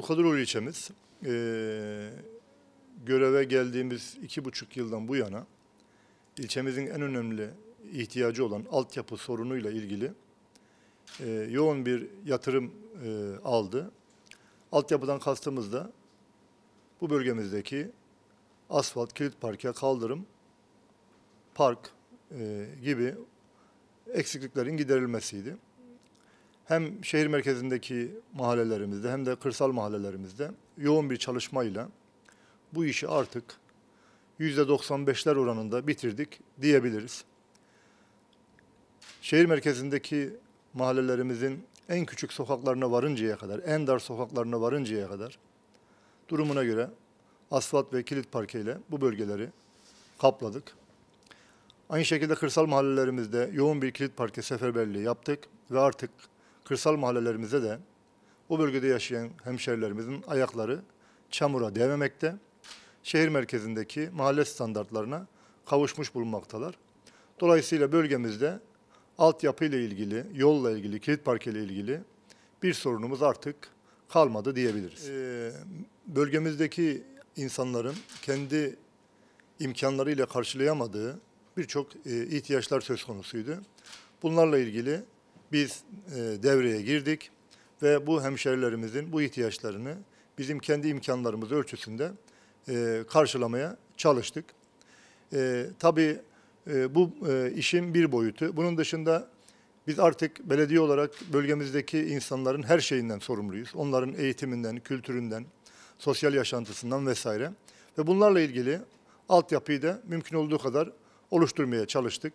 Abdülkadir ilçemiz e, göreve geldiğimiz iki buçuk yıldan bu yana ilçemizin en önemli ihtiyacı olan altyapı sorunuyla ilgili e, yoğun bir yatırım e, aldı. Altyapıdan kastımız da bu bölgemizdeki asfalt, kilit parke, kaldırım, park e, gibi eksikliklerin giderilmesiydi hem şehir merkezindeki mahallelerimizde hem de kırsal mahallelerimizde yoğun bir çalışmayla bu işi artık %95'ler oranında bitirdik diyebiliriz. Şehir merkezindeki mahallelerimizin en küçük sokaklarına varıncaya kadar, en dar sokaklarına varıncaya kadar durumuna göre asfalt ve kilit parke ile bu bölgeleri kapladık. Aynı şekilde kırsal mahallelerimizde yoğun bir kilit parke seferberliği yaptık ve artık kırsal mahallelerimize de o bölgede yaşayan hemşerilerimizin ayakları çamura değmemekte. Şehir merkezindeki mahalle standartlarına kavuşmuş bulunmaktalar. Dolayısıyla bölgemizde altyapı ile ilgili, yolla ilgili, kilit park ile ilgili bir sorunumuz artık kalmadı diyebiliriz. Ee, bölgemizdeki insanların kendi imkanlarıyla karşılayamadığı birçok e, ihtiyaçlar söz konusuydu. Bunlarla ilgili biz e, devreye girdik ve bu hemşerilerimizin bu ihtiyaçlarını bizim kendi imkanlarımız ölçüsünde e, karşılamaya çalıştık. E, tabii e, bu e, işin bir boyutu. Bunun dışında biz artık belediye olarak bölgemizdeki insanların her şeyinden sorumluyuz. Onların eğitiminden, kültüründen, sosyal yaşantısından vesaire. Ve bunlarla ilgili altyapıyı da mümkün olduğu kadar oluşturmaya çalıştık.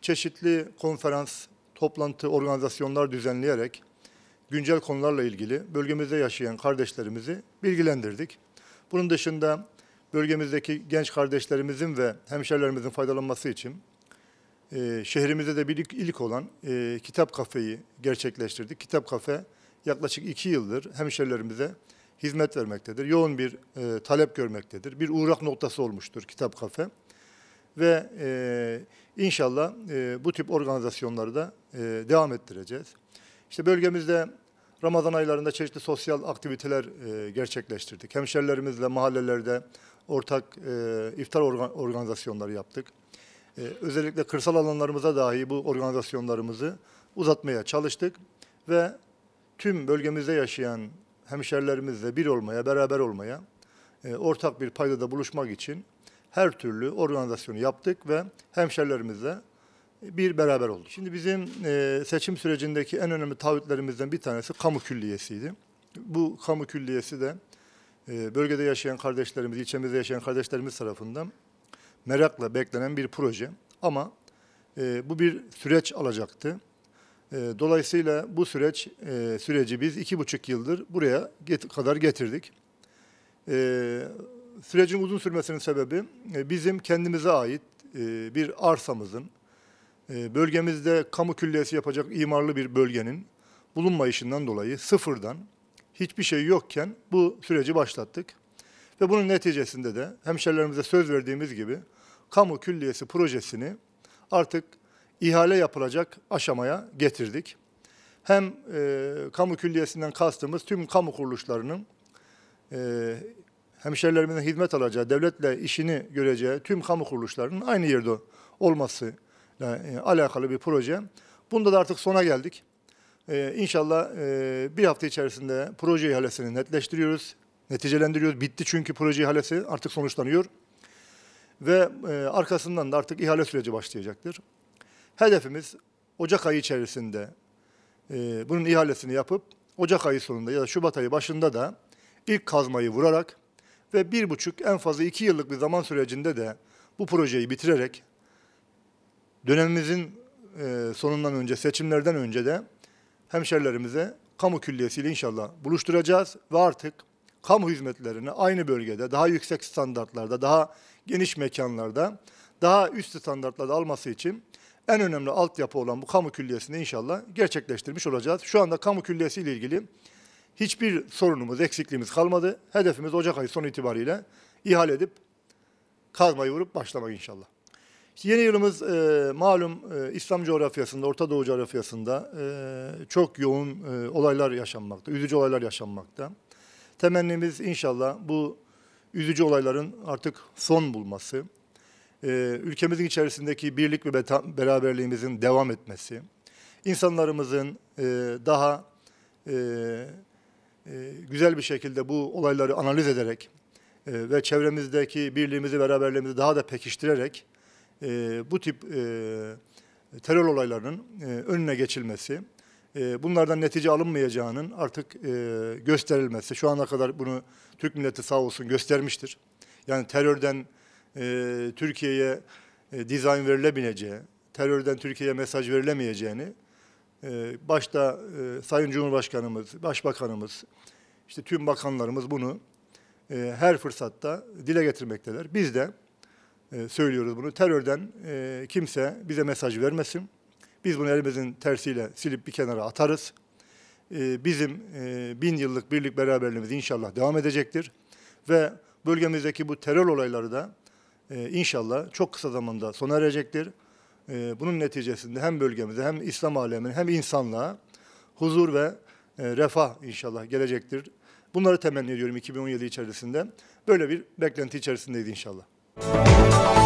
Çeşitli konferans toplantı, organizasyonlar düzenleyerek güncel konularla ilgili bölgemizde yaşayan kardeşlerimizi bilgilendirdik. Bunun dışında bölgemizdeki genç kardeşlerimizin ve hemşerilerimizin faydalanması için e, şehrimizde de bir ilk, ilk olan e, kitap kafeyi gerçekleştirdik. Kitap kafe yaklaşık iki yıldır hemşerilerimize hizmet vermektedir. Yoğun bir e, talep görmektedir. Bir uğrak noktası olmuştur kitap kafe ve e, inşallah e, bu tip organizasyonları da e, devam ettireceğiz. İşte bölgemizde Ramazan aylarında çeşitli sosyal aktiviteler e, gerçekleştirdik. Hemşerilerimizle mahallelerde ortak e, iftar organ organizasyonları yaptık. E, özellikle kırsal alanlarımıza dahi bu organizasyonlarımızı uzatmaya çalıştık ve tüm bölgemizde yaşayan hemşerilerimizle bir olmaya, beraber olmaya, e, ortak bir paydada buluşmak için her türlü organizasyonu yaptık ve hemşerilerimizle bir beraber olduk. Şimdi bizim e, seçim sürecindeki en önemli taahhütlerimizden bir tanesi kamu külliyesiydi. Bu kamu külliyesi de e, bölgede yaşayan kardeşlerimiz, ilçemizde yaşayan kardeşlerimiz tarafından merakla beklenen bir proje. Ama e, bu bir süreç alacaktı. dolayısıyla bu süreç süreci biz iki buçuk yıldır buraya kadar getirdik sürecin uzun sürmesinin sebebi e, bizim kendimize ait e, bir arsamızın, e, bölgemizde kamu külliyesi yapacak imarlı bir bölgenin bulunmayışından dolayı sıfırdan hiçbir şey yokken bu süreci başlattık. Ve bunun neticesinde de hemşerilerimize söz verdiğimiz gibi kamu külliyesi projesini artık ihale yapılacak aşamaya getirdik. Hem e, kamu külliyesinden kastımız tüm kamu kuruluşlarının e, hemşerilerimizin hizmet alacağı, devletle işini göreceği tüm kamu kuruluşlarının aynı yerde olması e, alakalı bir proje. Bunda da artık sona geldik. Ee, inşallah e, bir hafta içerisinde proje ihalesini netleştiriyoruz, neticelendiriyoruz. Bitti çünkü proje ihalesi artık sonuçlanıyor. Ve e, arkasından da artık ihale süreci başlayacaktır. Hedefimiz Ocak ayı içerisinde e, bunun ihalesini yapıp Ocak ayı sonunda ya da Şubat ayı başında da ilk kazmayı vurarak ve bir buçuk en fazla iki yıllık bir zaman sürecinde de bu projeyi bitirerek dönemimizin e, sonundan önce, seçimlerden önce de hemşerilerimize kamu külliyesiyle inşallah buluşturacağız ve artık kamu hizmetlerini aynı bölgede daha yüksek standartlarda, daha geniş mekanlarda, daha üst standartlarda alması için en önemli altyapı olan bu kamu külliyesini inşallah gerçekleştirmiş olacağız. Şu anda kamu külliyesi ile ilgili hiçbir sorunumuz, eksikliğimiz kalmadı. Hedefimiz Ocak ayı son itibariyle ihale edip kazmayı vurup başlamak inşallah. İşte yeni yılımız e, malum e, İslam coğrafyasında, Orta Doğu coğrafyasında e, çok yoğun e, olaylar yaşanmakta, üzücü olaylar yaşanmakta. Temennimiz inşallah bu üzücü olayların artık son bulması, e, ülkemizin içerisindeki birlik ve beta, beraberliğimizin devam etmesi, insanlarımızın e, daha e, e, güzel bir şekilde bu olayları analiz ederek e, ve çevremizdeki birliğimizi, beraberliğimizi daha da pekiştirerek e, bu tip terör olaylarının önüne geçilmesi, bunlardan netice alınmayacağının artık gösterilmesi. Şu ana kadar bunu Türk milleti sağ olsun göstermiştir. Yani terörden Türkiye'ye dizayn verilebileceği, terörden Türkiye'ye mesaj verilemeyeceğini ee, başta e, Sayın Cumhurbaşkanımız, Başbakanımız, işte tüm bakanlarımız bunu e, her fırsatta dile getirmekteler. Biz de e, söylüyoruz bunu. Terörden kimse bize mesaj vermesin. Biz bunu elimizin tersiyle silip bir kenara atarız. Bizim bin yıllık birlik beraberliğimiz inşallah devam edecektir. Ve bölgemizdeki bu terör olayları da inşallah çok kısa zamanda sona erecektir. E, bunun neticesinde hem bölgemize hem İslam alemine hem insanlığa huzur ve e, refah inşallah gelecektir. Bunları temenni ediyorum 2017 içerisinde. Böyle bir beklenti içerisindeydi inşallah. Müzik